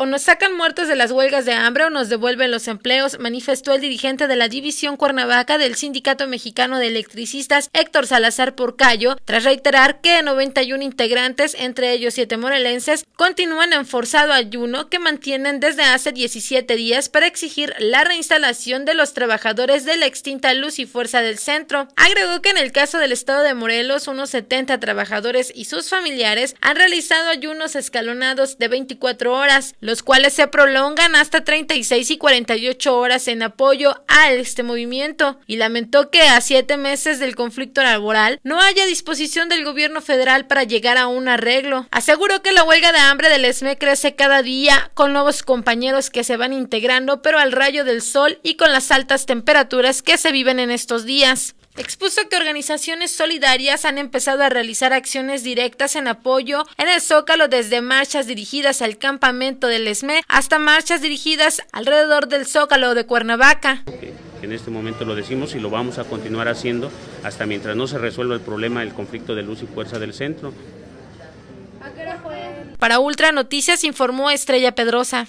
o nos sacan muertos de las huelgas de hambre o nos devuelven los empleos, manifestó el dirigente de la División Cuernavaca del Sindicato Mexicano de Electricistas, Héctor Salazar Porcayo, tras reiterar que 91 integrantes, entre ellos 7 morelenses, continúan en forzado ayuno que mantienen desde hace 17 días para exigir la reinstalación de los trabajadores de la extinta Luz y Fuerza del Centro. Agregó que en el caso del estado de Morelos, unos 70 trabajadores y sus familiares han realizado ayunos escalonados de 24 horas los cuales se prolongan hasta 36 y 48 horas en apoyo a este movimiento, y lamentó que a siete meses del conflicto laboral no haya disposición del gobierno federal para llegar a un arreglo. Aseguró que la huelga de hambre del ESME crece cada día con nuevos compañeros que se van integrando, pero al rayo del sol y con las altas temperaturas que se viven en estos días expuso que organizaciones solidarias han empezado a realizar acciones directas en apoyo en el Zócalo desde marchas dirigidas al campamento del ESME hasta marchas dirigidas alrededor del Zócalo de Cuernavaca. En este momento lo decimos y lo vamos a continuar haciendo hasta mientras no se resuelva el problema del conflicto de luz y fuerza del centro. Para Ultra Noticias informó Estrella Pedrosa.